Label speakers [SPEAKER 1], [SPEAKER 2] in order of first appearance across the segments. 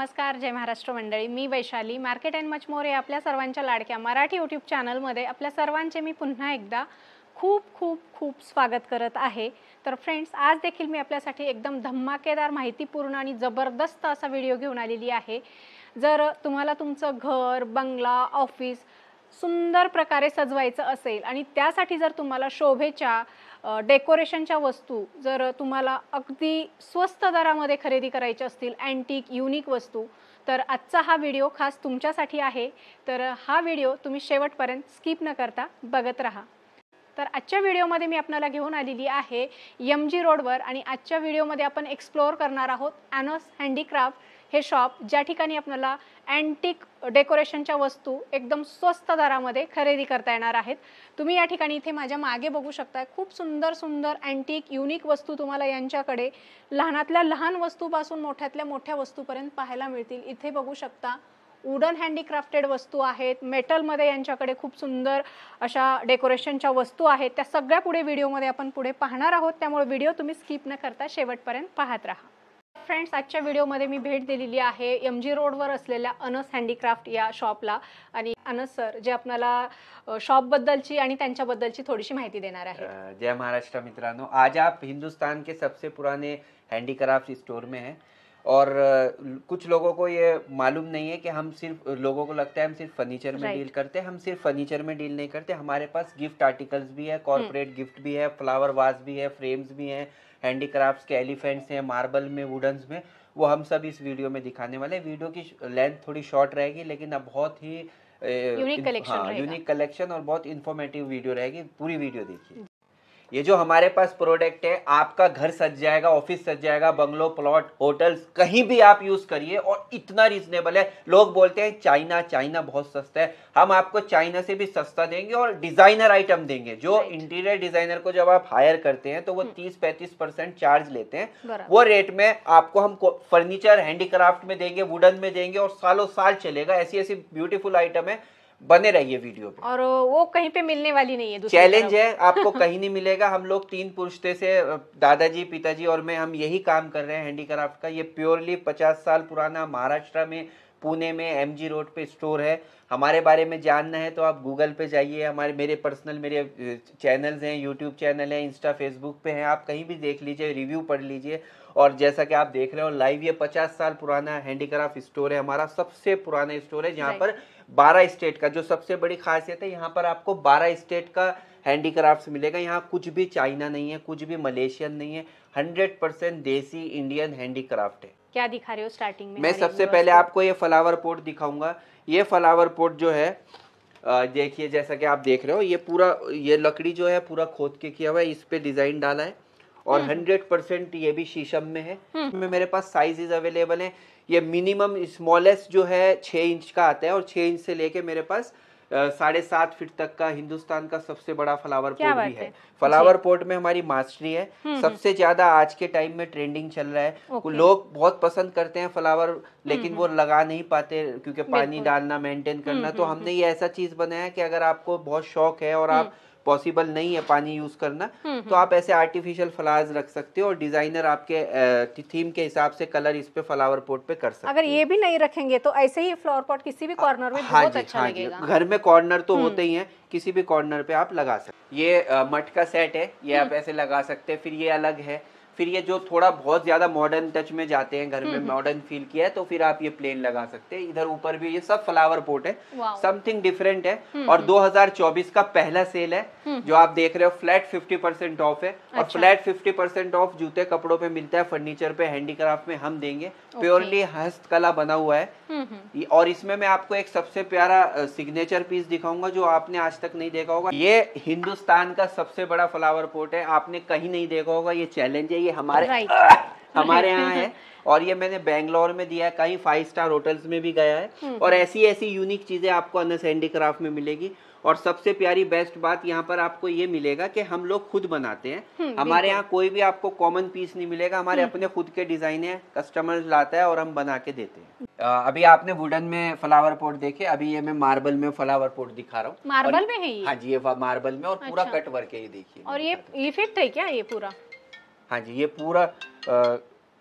[SPEAKER 1] नमस्कार जय महाराष्ट्र मंडळी मी Vaishali market and much more आपल्या सर्वांच्या लाडक्या मराठी यूट्यूब चॅनलमध्ये आपल्या सर्वांचे मी पुन्हा एकदा खूप खूप खूप स्वागत करत आहे तर फ्रेंड्स आज देखील मी आपल्यासाठी एकदम धमाकेदार माहितीपूर्ण आणि जबरदस्त असा व्हिडिओ घेऊन आलेली आहे जर तुम्हाला तुमचं घर बंगला ऑफिस सुंदर प्रकारे सजवायचं असेल आणि त्यासाठी जर तुम्हाला शोभेच्या डेकोरेशनच्या वस्तू जर तुम्हाला अगदी स्वस्त दरामध्ये खरेदी करायच्या असतील अँटिक युनिक वस्तू तर आजचा हा व्हिडिओ खास तुमच्यासाठी आहे तर हा व्हिडिओ तुम्ही शेवटपर्यंत स्किप न करता बघत राहा तर आजच्या व्हिडिओमध्ये मी आपल्याला घेऊन आलेली आहे जी रोडवर आणि आजच्या व्हिडिओमध्ये आपण एक्सप्लोअर करणार आहोत ॲनॉस हँडीक्राफ्ट हे शॉप ज्या ठिकाणी आपल्याला अँटिक डेकोरेशनच्या वस्तू एकदम स्वस्त दरामध्ये खरेदी करता येणार आहेत तुम्ही या ठिकाणी इथे माझ्या मागे बघू शकता खूप सुंदर सुंदर अँटिक युनिक वस्तू तुम्हाला यांच्याकडे लहानातल्या लहान वस्तूपासून मोठ्यातल्या मोठ्या वस्तूपर्यंत पाहायला मिळतील इथे बघू शकता वुडन हँडीक्राफ्टेड वस्तू आहेत मेटलमध्ये यांच्याकडे खूप सुंदर अशा डेकोरेशनच्या वस्तू आहेत त्या सगळ्या पुढे व्हिडिओमध्ये आपण पुढे पाहणार आहोत त्यामुळे व्हिडिओ तुम्ही स्किप न करता शेवटपर्यंत पाहत राहा फ्रेंड्स आज वीडियो व्हिडिओमध्ये मी भेट दिल्ली है एम जी रोड असलेल्या अनस हैंडीक्राफ्ट या शॉपला अनस सर जे आपल्याला शॉपबद्दलची बदल त्यांच्याबद्दलची थोड़ी माहिती देना है
[SPEAKER 2] जय महाराष्ट्र मित्रों आज आप हिंदुस्तान के सबसे पुराने हैंडीक्राफ्ट स्टोर में हैं और कुछ लोगों को ये मालूम नहीं है कि हम सिर्फ लोगों को लगता है हम सिर्फ फर्नीचर में डील करते हैं हम सिर्फ फर्नीचर में डील नहीं करते हमारे पास गिफ्ट आर्टिकल्स भी है कॉर्पोरेट हम्म. गिफ्ट भी है फ्लावर वास भी है फ्रेम्स भी हैं हैंडीक्राफ्ट्स के एलिफेंट्स हैं मार्बल में वुडन्स में वो हम सब इस वीडियो में दिखाने वाले हैं वीडियो की लेंथ थोड़ी शॉर्ट रहेगी लेकिन अब बहुत ही यूनिक कलेक्शन हाँ यूनिक कलेक्शन और बहुत इन्फॉर्मेटिव वीडियो रहेगी पूरी वीडियो देखिए ये जो हमारे पास प्रोडक्ट है आपका घर सज जाएगा ऑफिस सज जाएगा बंगलो प्लॉट होटल्स कहीं भी आप यूज करिए और इतना रिजनेबल है लोग बोलते हैं चाइना चाइना बहुत सस्ता है हम आपको चाइना से भी सस्ता देंगे और डिजाइनर आइटम देंगे जो इंटीरियर डिजाइनर को जब आप हायर करते हैं तो वो हम्म। तीस पैंतीस परसेंट चार्ज लेते हैं वो रेट में आपको हम फर्नीचर हैंडीक्राफ्ट में देंगे वुडन में देंगे और सालों साल चलेगा ऐसी ऐसी ब्यूटीफुल आइटम है बने रहिए वीडियो पे
[SPEAKER 1] और वो कहीं पे मिलने वाली नहीं है चैलेंज
[SPEAKER 2] है आपको कहीं नहीं मिलेगा हम लोग तीन पुरुषते से दादाजी पिताजी और मैं हम यही काम कर रहे हैं हैंडीक्राफ्ट का ये प्योरली पचास साल पुराना महाराष्ट्र में पुणे में एम जी रोड पे स्टोर है हमारे बारे में जानना है तो आप गूगल पे जाइए हमारे मेरे पर्सनल मेरे चैनल्स हैं यूट्यूब चैनल है इंस्टा फेसबुक पे हैं आप कहीं भी देख लीजिए रिव्यू पढ़ लीजिए और जैसा कि आप देख रहे हो लाइव ये पचास साल पुराना हैंडीक्राफ्ट स्टोर है हमारा सबसे पुराना स्टोर है जहाँ पर बारह स्टेट का जो सबसे बड़ी खासियत है यहाँ पर आपको बारह स्टेट का हैंडीक्राफ्ट मिलेगा यहाँ कुछ भी चाइना नहीं है कुछ भी मलेशियन नहीं है hundred percent desi Indian handicraft है
[SPEAKER 1] क्या दिखा रहे हो स्टार्टिंग में मैं सबसे पहले
[SPEAKER 2] आपको ये फ्लावर पोर्ट दिखाऊंगा ये फ्लावर पोर्ट जो है देखिए जैसा कि आप देख रहे हो ये पूरा ये लकड़ी जो है पूरा खोद के किया हुआ है इस पे डिजाइन डाला है और हम्म। हंड्रेड परसेंट ये भी शीशम में है हम्म। मेरे पास साइजेस अवेलेबल है ये मिनिमम स्मॉलेस्ट जो है छः इंच का आता है और छः इंच से लेके मेरे पास साढ़े सात फीट तक का हिंदुस्तान का सबसे बड़ा फ्लावर पोर्ट भी है, है? फ्लावर पोर्ट में हमारी मास्टरी है हम्म, हम्म। सबसे ज्यादा आज के टाइम में ट्रेंडिंग चल रहा है लोग बहुत पसंद करते हैं फ्लावर हम्म, लेकिन वो लगा नहीं पाते क्योंकि पानी डालना मेंटेन करना तो हमने ये ऐसा चीज बनाया कि अगर आपको बहुत शौक है और आप पॉसिबल नहीं है पानी यूज करना हम्म, तो हम्म। आप ऐसे आर्टिफिशियल फ्लावर्स रख सकते हो और डिजाइनर आपके थीम के हिसाब से कलर इस पे फ्लावर पोट पे कर सकते अगर
[SPEAKER 1] ये भी नहीं रखेंगे तो ऐसे ही फ्लावर पॉट किसी भी कॉर्नर हाँ, में हाँ बहुत अच्छा हाँ लगेगा घर में
[SPEAKER 2] कॉर्नर तो हम्म। होते ही है किसी भी कॉर्नर पे आप लगा सकते ये मटका का सेट है ये आप ऐसे लगा सकते हैं फिर ये अलग है फिर ये जो थोड़ा बहुत ज़्यादा मॉडर्न टच में जाते हैं घर में मॉडर्न फील किया है तो फिर आप ये प्लेन लगा सकते हैं इधर ऊपर भी ये सब फ्लावर पोट है समथिंग डिफरेंट है और 2024 का पहला सेल है हम्म। जो आप देख रहे हो फ्लैट 50 परसेंट ऑफ है और अच्छा। फ्लैट फिफ्टी परसेंट ऑफ जूते कपड़ों पे मिलता है फर्नीचर पे हैंडीक्राफ्ट में हम देंगे प्योरली हस्तकला बना हुआ है हम्म, हम्म। और इसमें मैं आपको एक सबसे प्यारा सिग्नेचर पीस दिखाऊंगा जो आपने आज तक नहीं देखा होगा ये हिंदुस्तान का सबसे बड़ा फ्लावर पोर्ट है आपने कहीं नहीं देखा होगा ये चैलेंज है ये हमारे हमारे यहाँ है और ये मैंने बैंगलोर में दिया है कहीं फाइव स्टार होटल्स में भी गया है हम्म, और ऐसी ऐसी यूनिक चीजें आपको अनस हैंडीक्राफ्ट में मिलेगी और सबसे प्यारी बेस्ट बात यहाँ पर आपको ये मिलेगा कि हम लोग खुद बनाते हैं हम्म, हमारे यहाँ कोई भी आपको कॉमन पीस नहीं मिलेगा हमारे हम्म। अपने खुद के डिजाइन है कस्टमर लाता है और हम बना के देते हैं अभी आपने वुडन में फ्लावर पोर्ट देखे अभी ये मैं मार्बल में फ्लावर पोर्ट दिखा रहा हूँ मार्बल में है ये हाँ जी ये मार्बल में और पूरा कट अच्छा। वर्क है ये देखिए
[SPEAKER 1] और ये लिफिट है क्या ये पूरा
[SPEAKER 2] हाँ जी ये पूरा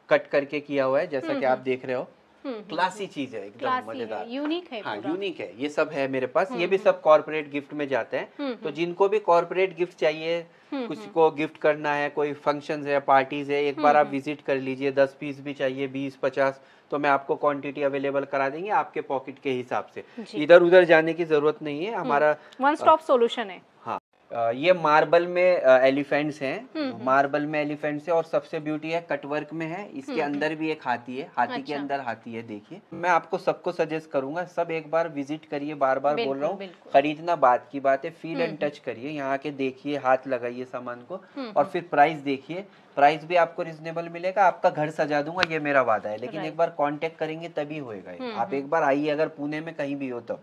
[SPEAKER 2] कट करके किया हुआ है जैसा कि हम्म, आप देख रहे हो हम्म, क्लासी हम्म, चीज है एकदम मजेदार यूनिक है हाँ यूनिक है ये सब है मेरे पास ये हम्म, भी सब कॉर्पोरेट गिफ्ट में जाते हैं तो जिनको भी कॉर्पोरेट गिफ्ट चाहिए कुछ को गिफ्ट करना है कोई फंक्शन है पार्टीज है एक बार आप विजिट कर लीजिए दस पीस भी चाहिए बीस पचास तो मैं आपको क्वांटिटी अवेलेबल करा देंगे आपके पॉकेट के हिसाब से इधर उधर जाने की जरूरत नहीं है हमारा
[SPEAKER 1] वन स्टॉप सोल्यूशन है
[SPEAKER 2] हाँ ये हम्म, हम्म। मार्बल में एलिफेंट्स हैं मार्बल में एलिफेंट्स है और सबसे ब्यूटी है कटवर्क में है इसके हम्म, अंदर भी एक हाथी है हाथी अच्छा। के अंदर हाथी है देखिए मैं आपको सबको सजेस्ट करूंगा सब एक बार विजिट करिए बार बार बोल रहा हूँ खरीदना बात की बात है फील एंड टच करिए यहाँ के देखिए हाथ लगाइए सामान को और फिर प्राइस देखिए प्राइस भी आपको रिजनेबल मिलेगा आपका घर सजा दूंगा ये मेरा वादा है लेकिन एक बार कॉन्टेक्ट करेंगे तभी होएगा आप एक बार आइए अगर पुणे में कहीं भी हो तब तो।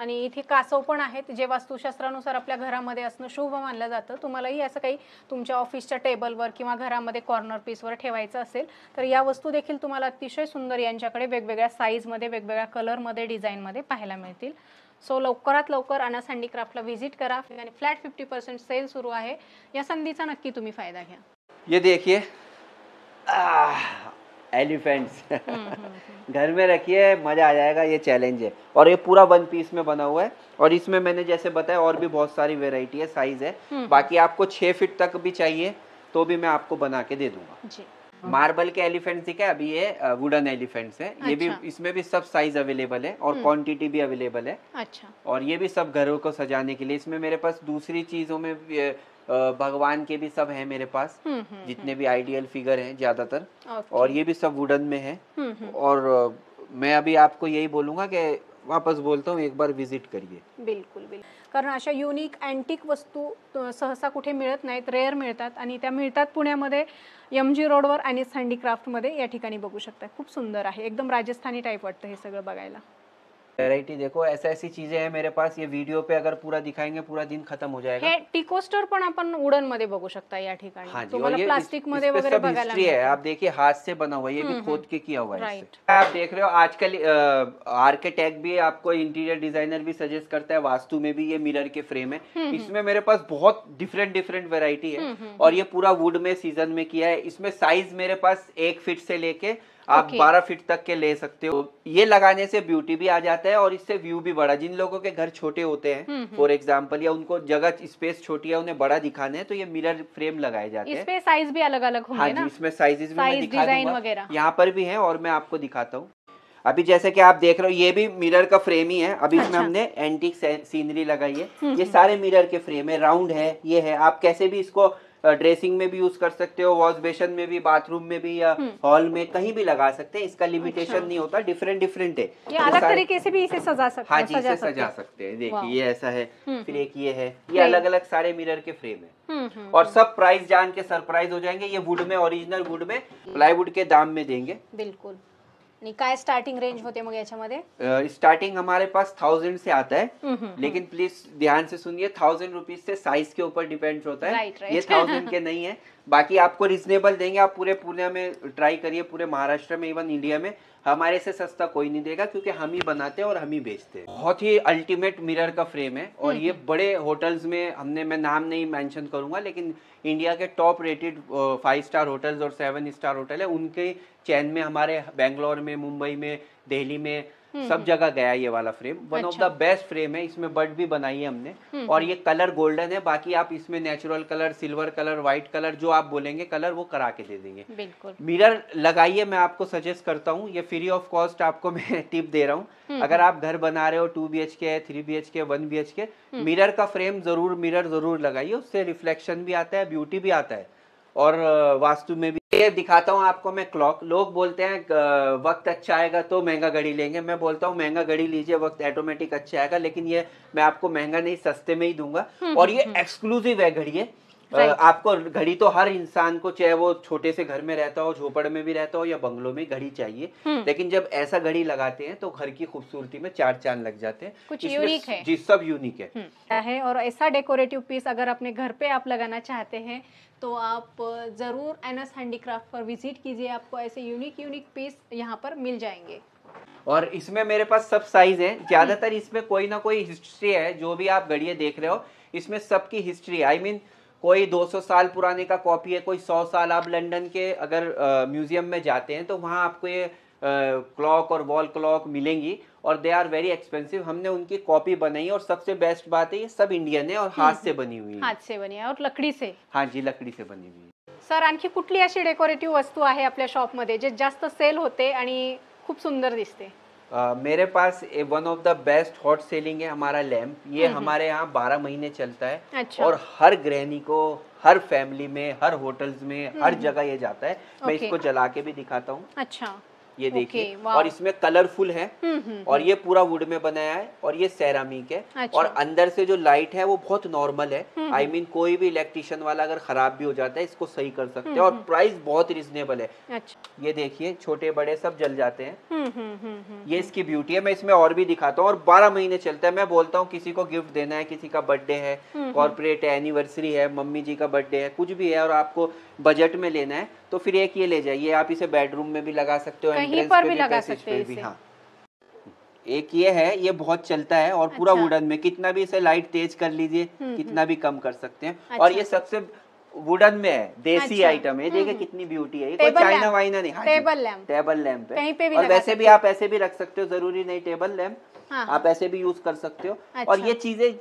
[SPEAKER 1] आणि इथे कासव पण आहेत जे वास्तुशास्त्रानुसार आपल्या घरामध्ये असणं शुभ मानलं जातं तुम्हालाही असं काही तुमच्या ऑफिसच्या टेबलवर किंवा घरामध्ये कॉर्नर पीसवर ठेवायचं असेल तर या वस्तू देखील तुम्हाला अतिशय सुंदर यांच्याकडे वेगवेगळ्या साईजमध्ये वेगवेगळ्या कलरमध्ये डिझाईनमध्ये पाहायला मिळतील सो लवकरात लवकर अनास हँडीक्राफ्टला व्हिजिट करा आणि फ्लॅट फिफ्टी पर्सेंट सेल सुरू आहे या संधीचा नक्की तुम्ही फायदा घ्या
[SPEAKER 2] ये देखिए एलिफेंट्स हम्म, हम्म, हम्म। घर में रखिए मज़ा आ जाएगा ये चैलेंज है और ये पूरा वन पीस में बना हुआ है और इसमें मैंने जैसे बताया और भी बहुत सारी वेराइटी है साइज है बाकी आपको छः फिट तक भी चाहिए तो भी मैं आपको बना के दे दूंगा मार्बल के एलिफेंट्स दिखे अभी ये वुडन एलिफेंट्स है अच्छा। ये भी अच्छा। इसमें भी सब साइज अवेलेबल है और क्वांटिटी भी अवेलेबल है अच्छा और ये भी सब घरों को सजाने के लिए इसमें मेरे पास दूसरी चीज़ों में भगवान के भी सब हैं मेरे पास हम्म, हम्म, जितने हम्म। भी आइडियल फिगर हैं ज्यादातर और ये भी सब वुडन में है और मैं अभी आपको यही बोलूंगा कि वापस बोलता हूँ एक बार विजिट करिए
[SPEAKER 1] बिल्कुल बिल्कुल कारण अशा युनिक अँटिक वस्तू सहसा कुठे मिळत नाहीत रेअर मिळतात आणि त्या मिळतात पुण्यामध्ये एम जी रोडवर आणि हँडीक्राफ्टमध्ये या ठिकाणी बघू शकता खूप सुंदर आहे एकदम राजस्थानी टाईप वाटतं हे सगळं बघायला
[SPEAKER 2] वेराइटी देखो ऐसा ऐसी चीजें हैं मेरे पास ये वीडियो पे अगर पूरा दिखाएंगे पूरा दिन खत्म हो जाएगा हे
[SPEAKER 1] टिकोस्टर पण आपण वुडन मध्ये बघू शकता या ठिकाणी हाँ तुम्हाला प्लास्टिक मध्ये सब हिस्ट्री है
[SPEAKER 2] आप देखिए हाथ से बना हुआ ये भी हम्म, हम्म. खोद के किया हुआ है आप देख रहे हो आजकल आर्किटेक्ट भी आपको इंटीरियर डिजाइनर भी सजेस्ट करता है वास्तु में भी ये मिरर के फ्रेम है हम्म, इसमें मेरे पास बहुत डिफरेंट डिफरेंट वेरायटी है और ये पूरा वुड में सीजन में किया है इसमें साइज मेरे पास एक फिट से लेके आप बारह फीट तक के ले सकते हो ये लगाने से ब्यूटी भी आ जाता है और इससे व्यू भी बड़ा जिन लोगों के घर छोटे होते हैं फॉर एग्जाम्पल हम्म, हम्म। या उनको जगह स्पेस छोटी है उन्हें बड़ा दिखाने तो ये मिरर फ्रेम लगाए जाते हैं इसमें
[SPEAKER 1] साइज भी अलग अलग हाँ जी
[SPEAKER 2] इसमें साइजेस भी मैं यहाँ पर भी है और मैं आपको दिखाता हूँ अभी जैसे कि आप देख रहे हो ये भी मिरर का फ्रेम ही है अभी अच्छा। इसमें हमने एंटीक सीनरी लगाई है हम्म, ये सारे मिरर के फ्रेम है राउंड है ये है आप कैसे भी इसको ड्रेसिंग में भी यूज कर सकते हो वॉश बेसन में भी बाथरूम में भी या हॉल हम्म। में कहीं भी लगा सकते हैं इसका लिमिटेशन अच्छा। नहीं होता डिफरेंट डिफरेंट है ये तो अलग तरीके
[SPEAKER 1] से भी इसे सजा सकते हाँ जी इसे सजा
[SPEAKER 2] सकते हैं देखिए ये ऐसा है हम्म। फिर एक ये है ये अलग अलग सारे मिरर के फ्रेम हम्म, है और सब प्राइस जान के सरप्राइज हो जाएंगे ये वुड में ओरिजिनल वुड में प्लाईवुड के दाम में देंगे
[SPEAKER 1] बिल्कुल स्टार्टिंग रेंज होते मग uh,
[SPEAKER 2] स्टार्टिंग हमारे पास थाउजेंड से आता है
[SPEAKER 1] हम्म, हम्म, लेकिन
[SPEAKER 2] प्लीज हम्म. ध्यान से सुनिए थाउजेंड रुपीज से साइज के ऊपर डिपेंड होता है right, right. ये थाउजेंड के नहीं है बाकी आपको रिजनेबल देंगे आप पूरे पुणे में ट्राई करिए पूरे महाराष्ट्र में इवन इंडिया में हमारे से सस्ता कोई नहीं देगा क्योंकि हम ही बनाते हैं और हम ही बेचते हैं बहुत ही अल्टीमेट मिरर का फ्रेम है और ये बड़े होटल्स में हमने मैं नाम नहीं मेंशन करूंगा लेकिन इंडिया के top rated five star hotels और सेवन स्टार होटल है उनके चैन में हमारे बेंगलोर में मुंबई में दिल्ली में हम्म। सब जगह गया ये वाला frame one of the best frame है इसमें बर्ड भी बनाई है हमने हम्म, हम्म। और ये कलर गोल्डन है बाकी आप इसमें natural colour silver colour white colour जो आप बोलेंगे कलर वो करा के दे देंगे बिल्कुल मिरर लगाइए मैं आपको सजेस्ट करता हूँ ये फ्री ऑफ कॉस्ट आपको मैं टिप दे रहा हूँ अगर आप घर बना रहे हो two B H K three B H K one B H K mirror का फ्रेम जरूर मिरर जरूर लगाइए उससे रिफ्लेक्शन भी आता है ब्यूटी भी आता है और वास्तु में भी ये दिखाता हूँ आपको मैं क्लॉक लोग बोलते हैं वक्त अच्छा आएगा तो महंगा घड़ी लेंगे मैं बोलता हूँ महंगा घड़ी लीजिए वक्त ऑटोमेटिक अच्छा आएगा लेकिन ये मैं आपको महंगा नहीं सस्ते में ही दूंगा हम्म, और ये एक्सक्लूसिव हम्म। है घड़ी है right. आपको घड़ी तो हर इंसान को चाहे वो छोटे से घर में रहता हो झोपड़ में भी रहता हो या बंगलों में घड़ी चाहिए हम्म। लेकिन जब ऐसा घड़ी लगाते हैं तो घर की खूबसूरती में चार चांद लग जाते हैं कुछ यूनिक है जी सब यूनिक है
[SPEAKER 1] हम्म। है और ऐसा डेकोरेटिव पीस अगर अपने घर पे आप लगाना चाहते हैं तो आप जरूर एन एस हैंडीक्राफ्ट पर विजिट कीजिए आपको ऐसे यूनिक यूनिक पीस यहाँ पर मिल जाएंगे
[SPEAKER 2] और इसमें मेरे पास सब साइज है हम्म। ज्यादातर इसमें कोई ना कोई हिस्ट्री है जो भी आप घड़िया देख रहे हो इसमें सबकी history I I mean mean, कोई 200 साल पुराने का कॉपी है कोई 100 साल आप लंदन के अगर म्यूज़ियम में जाते हैं तो वहाँ आपको ये क्लॉक और वॉल क्लॉक मिलेंगी और दे आर वेरी एक्सपेंसिव हमने उनकी कॉपी बनाई और सबसे बेस्ट बात है ये सब इंडियन है और हम्म, हम्म। हाथ से बनी हुई है हाथ
[SPEAKER 1] से बनी है और लकड़ी से
[SPEAKER 2] हाँ जी लकडी से बनी हुई
[SPEAKER 1] सर आणखी कुठली अशी डेकोरेटिव्ह वस्तू आहे आपल्या शॉपमध्ये जे जास्त सेल होते आणि खूप सुंदर दिसते
[SPEAKER 2] मेरे पास one of the best hot selling है हमारा लैम्प ये हम्म, हम्म। हमारे यहाँ बारह महीने चलता है अच्छा। और हर ग्रहणी को हर फैमिली में हर होटल्स में हर हम्म। जगह ये जाता है मैं इसको जला के भी दिखाता हूँ अच्छा ये देखिए और इसमें कलरफुल है
[SPEAKER 1] हम्म, हम्म, और हम्म।
[SPEAKER 2] ये पूरा वुड में बनाया है और ये सेरामिक है अच्छा। और अंदर से जो लाइट है वो बहुत नॉर्मल है आई I मीन mean, कोई भी इलेक्ट्रिशियन वाला अगर खराब भी हो जाता है इसको सही कर सकते हैं और प्राइस बहुत रिजनेबल है अच्छा। ये देखिए छोटे बड़े सब जल जाते हैं ये इसकी ब्यूटी है मैं इसमें और भी दिखाता हूँ और बारह महीने चलता है मैं बोलता हूँ किसी को गिफ्ट देना है किसी का बर्थडे है कॉर्पोरेट है एनिवर्सरी है मम्मी जी का बर्थडे है कुछ भी है और आपको बजट में लेना है तो फिर एक ये ले जाइए आप इसे बेडरूम में भी लगा सकते हो कहीं पर भी लगा सकते हैं भी हाँ एक ये है ये बहुत चलता है और अच्छा। पूरा वुडन में कितना भी इसे लाइट तेज कर लीजिए हम्म, कितना हम्म। भी कम कर सकते हैं अच्छा। और ये सबसे वुडन में है देसी अच्छा, आइटम है देखिए हम्म। कितनी ब्यूटी है कोई चाइना वाइना नहीं टेबल लैम्प टेबल लैम्प है कहीं पे भी और वैसे भी आप ऐसे भी रख सकते हो जरूरी नहीं टेबल लैम्प हाँ, हाँ। आप ऐसे भी यूज कर सकते हो अच्छा। और ये चीजें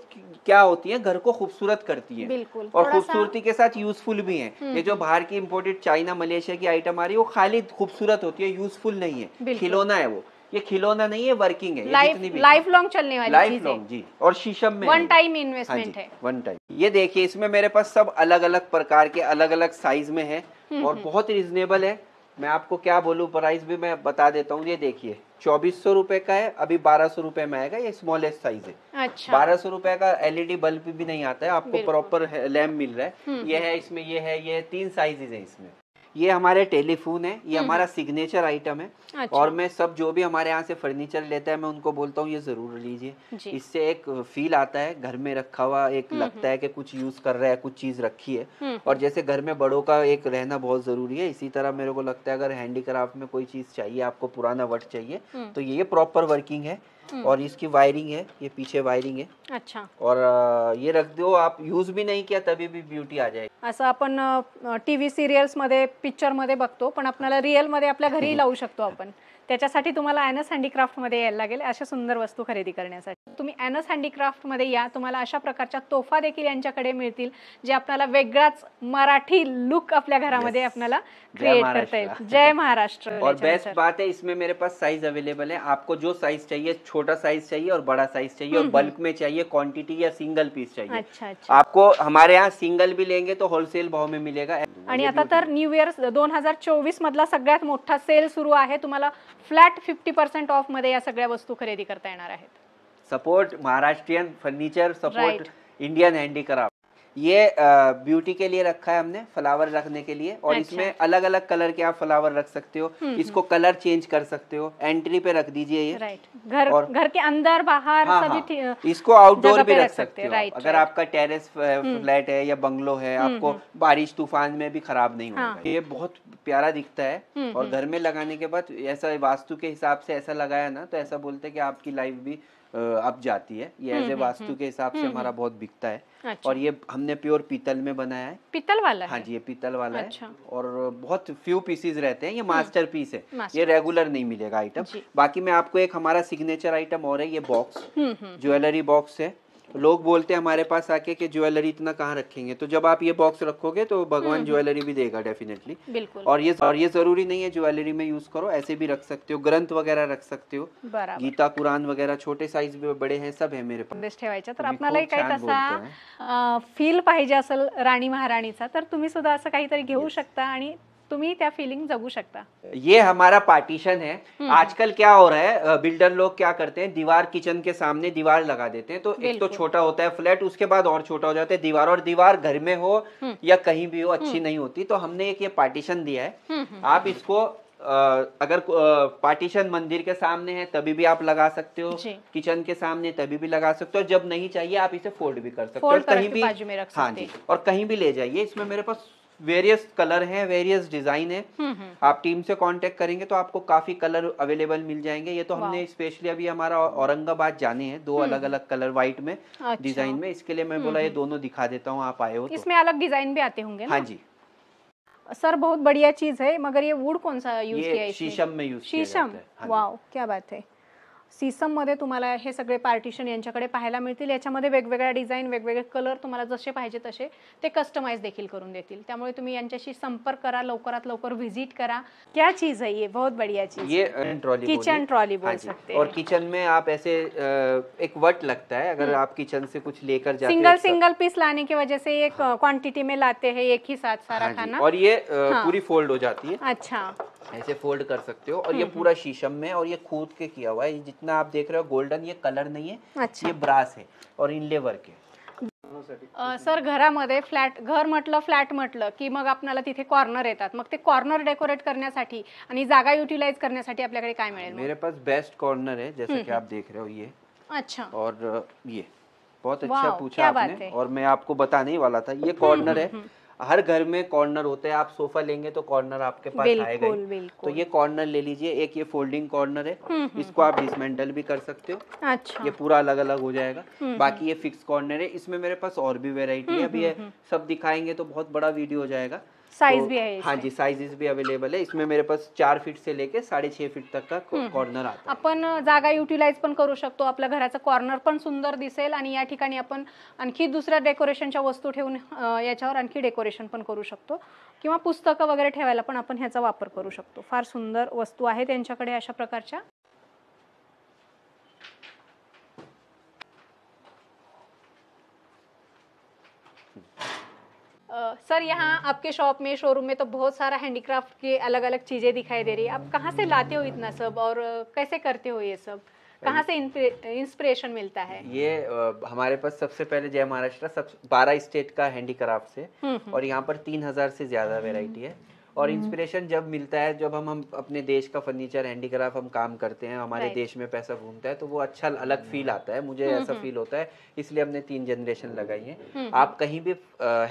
[SPEAKER 2] क्या होती है घर को खूबसूरत करती है
[SPEAKER 1] बिल्कुल और खूबसूरती
[SPEAKER 2] के साथ यूजफुल भी है हम्म। ये जो बाहर की इम्पोर्टेड चाइना मलेशिया की आइटम आ रही है वो खाली खूबसूरत होती है यूजफुल नहीं है खिलौना है वो ये खिलौना नहीं है वर्किंग है लाइफ लाइफ
[SPEAKER 1] लॉन्ग चलने वाली लाइफ लॉन्ग
[SPEAKER 2] जी और शीशम में वन टाइम
[SPEAKER 1] इन्वेस्टमेंट है
[SPEAKER 2] वन टाइम ये देखिए इसमें मेरे पास सब अलग अलग प्रकार के अलग अलग साइज में है हम्म, और हम्म। बहुत रिजनेबल है मैं आपको क्या बोलूँ प्राइस भी मैं बता देता हूँ ये देखिए चौबीस सौ रूपए का है अभी बारह सौ रूपये में आएगा ये स्मॉलेस्ट साइज है अच्छा। बारह सौ रूपये का एलईडी बल्ब e भी नहीं आता है आपको प्रॉपर लैम्प मिल रहा है हम्म, ये है इसमें ये है ये तीन साइजेज है इसमें ये हमारे टेलीफोन है ये हम्म। हमारा सिग्नेचर आइटम है अच्छा। और मैं सब जो भी हमारे यहाँ से फर्नीचर लेता है मैं उनको बोलता हूँ ये ज़रूर लीजिए इससे एक फील आता है घर में रखा हुआ एक हम्म। लगता है कि कुछ यूज़ कर रहा है कुछ चीज़ रखी है हम्म। और जैसे घर में बड़ों का एक रहना बहुत ज़रूरी है इसी तरह मेरे को लगता है अगर हैंडीक्राफ्ट में कोई चीज़ चाहिए आपको पुराना वर्ड चाहिए तो ये प्रॉपर वर्किंग है हम्म। और इसकी वायरिंग है ये पीछे वायरिंग है अच्छा और ये रख दो आप यूज भी नहीं किया तभी भी ब्यूटी आ जाएगी
[SPEAKER 1] असं आपण मध्य पिक्चर मध्य पिक्चरमध्ये बघतो पण आपल्याला अपने आपल्या घरी लावू शकतो आपण त्याच्यासाठी तुम्हाला ॲनस हँडीक्राफ्टमध्ये यायला लागेल अशा सुंदर वस्तू खरेदी करण्यासाठी तुम्ही ॲनस हँडीक्राफ्टमध्ये या तुम्हाला अशा प्रकारच्या तोफा देखील यांच्याकडे मिळतील जे आपल्याला वेगळाच मराठी लुक आपल्या घरामध्ये आपल्याला क्रिएट करता येईल जय महाराष्ट्र और बेस्ट
[SPEAKER 2] बात है इसमें मेरे पास साइज अवेलेबल है आपको जो साइज चाहिए छोटा साइज चाहिए और बड़ा साइज चाहिए और बल्क में चाहिए क्वांटिटी या सिंगल पीस चाहिए अच्छा अच्छा आपको हमारे यहाँ सिंगल भी लेंगे तो होलसेल भाव में मिलेगा आणि आता
[SPEAKER 1] तर न्यू इयर दोन हजार चोवीस मधला सगळ्यात मोठा सेल सुरू आहे तुम्हाला फ्लॅट फिफ्टी पर्सेंट ऑफ मध्ये या सगळ्या वस्तू खरेदी करता येणार आहेत
[SPEAKER 2] support Maharashtrian furniture support Indian handicraft ये ब्यूटी के लिए रखा है हमने फ्लावर रखने के लिए और अच्छा। इसमें अलग अलग कलर के आप फ्लावर रख सकते हो हम्म, इसको कलर हम्म। चेंज कर सकते हो एंट्री पे रख दीजिए ये
[SPEAKER 1] घर और घर के अंदर बाहर हाँ, सभी हाँ,
[SPEAKER 2] इसको आउटडोर भी रख सकते हो अगर आपका टेरेस फ्लैट हम्म। है या बंगलो है आपको बारिश तूफान में भी खराब नहीं हाँ। होगा ये बहुत प्यारा दिखता है और घर में लगाने के बाद ऐसा वास्तु के हिसाब से ऐसा लगाया ना तो ऐसा बोलते हैं कि आपकी लाइफ भी अब जाती है ये एज ए हम्म, हम्म, वास्तु के हिसाब से हम्म, हमारा बहुत बिकता है अच्छा। और ये हमने प्योर पीतल में बनाया है
[SPEAKER 1] पीतल वाला हाँ
[SPEAKER 2] जी ये पीतल वाला अच्छा। है और बहुत फ्यू पीसीज रहते हैं ये मास्टर पीस है ये रेगुलर नहीं मिलेगा आइटम बाकी मैं आपको एक हमारा सिग्नेचर आइटम और है ये बॉक्स ज्वेलरी बॉक्स है तो लोग बोलते हैं हमारे पास आके कि ज्वेलरी इतना कहाँ रखेंगे तो जब आप ये बॉक्स रखोगे तो भगवान हम्म, हम्म। ज्वेलरी भी देगा डेफिनेटली और ये और ये जरूरी नहीं है ज्वेलरी में यूज करो ऐसे भी रख सकते हो ग्रंथ वगैरह रख सकते हो गीता कुरान वगैरह छोटे साईज बड़े हैं सब है मेरे पास
[SPEAKER 1] बेस्ट ठेवायच्या तर आपणालाही काही तसा फील पाहिजे असेल राणी महाराणीचा तर तुम्ही सुद्धा असं काहीतरी घेऊ शकता आणि तुम्ही त्या फीलिंग जगू शकता
[SPEAKER 2] ये हमारा पार्टीशन है हम्म. आजकल क्या हो रहा है बिल्डर लोग क्या करते हैं दीवार किचन के सामने दीवार लगा देते हैं तो एक तो छोटा होता है फ्लैट उसके बाद और छोटा हो जाता है दीवार और दीवार घर में हो हम्म। या कहीं भी हो अच्छी हम्म। नहीं होती तो हमने एक ये पार्टीशन दिया है आप इसको अगर पार्टीशन मंदिर के सामने है तभी भी आप लगा सकते हो किचन के सामने तभी भी लगा सकते हो जब नहीं चाहिए आप इसे फोल्ड भी कर सकते हो कहीं भी हाँ जी और कहीं भी ले जाइए इसमें मेरे पास वेरियस कलर है वेरियस डिजाइन है आप टीम से कांटेक्ट करेंगे तो आपको काफी कलर अवेलेबल मिल जाएंगे ये तो हमने स्पेशली अभी हमारा औरंगाबाद जाने हैं दो हम्म, अलग हम्म। अलग कलर व्हाइट में अच्छा। डिजाइन में इसके लिए मैं हम्म, बोला ये दोनों दिखा देता हूँ आप आए हो तो। इसमें अलग
[SPEAKER 1] डिजाइन भी आते होंगे हाँ जी सर बहुत बढ़िया चीज है मगर ये वुड कौन सा यूज किया शीशम में यूज शीशम वाह क्या बात है सीसममध्ये तुम्हाला हे सगळे पार्टिशन यांच्याकडे पाहायला मिळतील याच्यामध्ये वेगवेगळ्या डिझाईन वेगवेगळे कलर तुम्हाला जसे पाहिजे तसे ते कस्टमाइज देखील करून देतील त्यामुळे तुम्ही यांच्याशी संपर्क करा लवकरात लवकर विजिट करा क्या चीज है ये बहुत बढ़िया चीज ये ट्रॉली किचन ट्रॉली बोल सकते हैं और
[SPEAKER 2] किचन में आप ऐसे एक वट लगता है अगर हम्म. आप किचन से कुछ लेकर जाते सिंगल सिंगल
[SPEAKER 1] पीस लाने की वजह से ये क्वांटिटी हाँ। में लाते हैं एक ही साथ सारा हाँ खाना और
[SPEAKER 2] ये हाँ। पूरी फोल्ड हो जाती है अच्छा ऐसे फोल्ड कर सकते हो और ये हम्म, पूरा हम्म। शीशम में और ये खोद के किया हुआ है जितना आप देख रहे हो गोल्डन ये कलर नहीं है अच्छा। ये ब्रास है और इन लेवर के
[SPEAKER 1] सर सर घरामध्ये फ्लैट घर मटल फ्लैट मटल कि मग अपना तिथे कॉर्नर ये मग कॉर्नर डेकोरेट करण्यासाठी जागा युटिलाइज करण्यासाठी आपल्याकडे काय
[SPEAKER 2] मेरे पास बेस्ट कॉर्नर है जैसे हम्म, कि आप देख रहे हो ये अच्छा और ये बहुत अच्छा पूछा आपने और मैं आपको बताने वाला था ये कॉर्नर है हर घर में कॉर्नर होते हैं आप सोफा लेंगे तो कॉर्नर आपके पास आएगा तो ये कॉर्नर ले लीजिए एक ये फोल्डिंग कॉर्नर है हम्म, हम्म, इसको आप डिसमेंटल हम्म। भी कर सकते हो अच्छा ये पूरा अलग अलग हो जाएगा बाकी ये फिक्स कॉर्नर है इसमें मेरे पास और भी वेराइटी है अभी सब दिखाएंगे तो बहुत बड़ा वीडियो हो जाएगा
[SPEAKER 1] साइज बी भी है हाँ जी
[SPEAKER 2] साइजेस भी अवेलेबल है इसमें मेरे पास चार फीट से लेके साढ़े छह फीट तक का कॉर्नर आता
[SPEAKER 1] आपण जागा युटिलाइज पण करू शकतो आपल्या घराचा कॉर्नर पण सुंदर दिसेल आणि या ठिकाणी आपण आणखी दुसऱ्या डेकोरेशनच्या वस्तू ठेवून याच्यावर आणखी डेकोरेशन पण करू शकतो किंवा पुस्तकं वगैरे ठेवायला पण आपण ह्याचा वापर करू शकतो फार सुंदर वस्तू आहे त्यांच्याकडे अशा प्रकारच्या सर यहाँ हम्म। आपके शॉप में शोरूम में तो बहुत सारा हैंडीक्राफ्ट की अलग अलग चीज़ें दिखाई दे रही है आप कहाँ से लाते हो इतना सब और कैसे करते हो ये सब कहाँ से इंस्पिरेशन मिलता है
[SPEAKER 2] ये आ, हमारे पास सबसे पहले जय महाराष्ट्र सब बारह स्टेट का हैंडीक्राफ्ट है हम्म, हम्म। और यहाँ पर तीन हजार से ज्यादा वेराइटी है और इंस्पिरेशन हम्म। जब मिलता है जब हम हम अपने देश का फर्नीचर हैंडीक्राफ्ट हम काम करते हैं हमारे देश में पैसा घूमता है तो वो अच्छा अलग फील आता है मुझे हम्म, ऐसा फील हम्म। होता है इसलिए हमने तीन जनरेशन लगाई है आप कहीं भी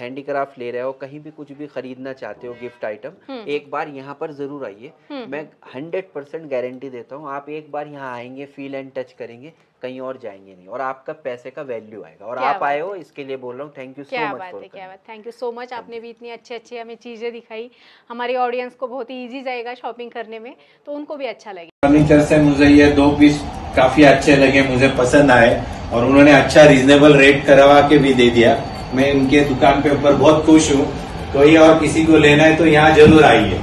[SPEAKER 2] हैंडीक्राफ्ट ले रहे हो कहीं भी कुछ भी खरीदना चाहते हो गिफ्ट आइटम एक बार यहाँ पर जरूर आइए मैं हंड्रेड परसेंट गारंटी देता हूँ आप एक बार यहाँ आएंगे फील एंड टच करेंगे कहीं और जाएंगे नहीं और आपका पैसे का वैल्यू आएगा और आप आए हो इसके लिए बोल रहा हूँ थैंक यू सो क्या बात है क्या
[SPEAKER 1] बात थैंक यू सो मच आपने भी इतनी अच्छी अच्छी हमें चीज़ें दिखाई हमारे ऑडियंस को बहुत ही ईजी जाएगा शॉपिंग करने में
[SPEAKER 2] तो उनको भी अच्छा लगेगा फर्नीचर से मुझे ये दो पीस काफी अच्छे लगे मुझे पसंद आए और उन्होंने अच्छा रिजनेबल रेट करवा के भी दे दिया मैं उनके दुकान पे ऊपर बहुत खुश हूँ कोई और किसी को लेना है तो यहाँ जरूर आइए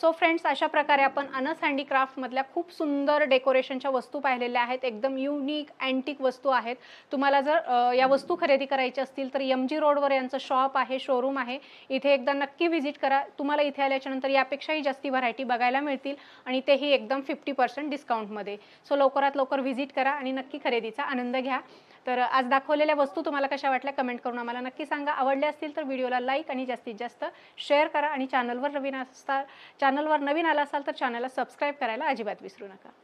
[SPEAKER 1] सो फ्रेंड्स अशा प्रकारे आपण अनस हँडीक्राफ्टमधल्या खूप सुंदर डेकोरेशनच्या वस्तू पाहिलेल्या आहेत एकदम युनिक अँटिक वस्तू आहेत तुम्हाला जर या वस्तू खरेदी करायच्या असतील तर एम जी रोडवर यांचं शॉप आहे शोरूम आहे इथे एकदा नक्की व्हिजिट करा तुम्हाला इथे आल्याच्यानंतर यापेक्षाही जास्ती व्हरायटी बघायला मिळतील आणि तेही एकदम फिफ्टी पर्सेंट डिस्काउंटमध्ये सो लवकरात लवकर व्हिजिट करा आणि नक्की खरेदीचा आनंद घ्या तर आज दाखवलेल्या वस्तू तुम्हाला कशा वाटल्या कमेंट करून आम्हाला नक्की सांगा आवडल्या असतील तर व्हिडिओला लाईक आणि जास्तीत जास्त शेअर करा आणि चॅनलवर नवीन असता चॅनलवर नवीन आला असाल तर चॅनलला सबस्क्राईब करायला अजिबात विसरू नका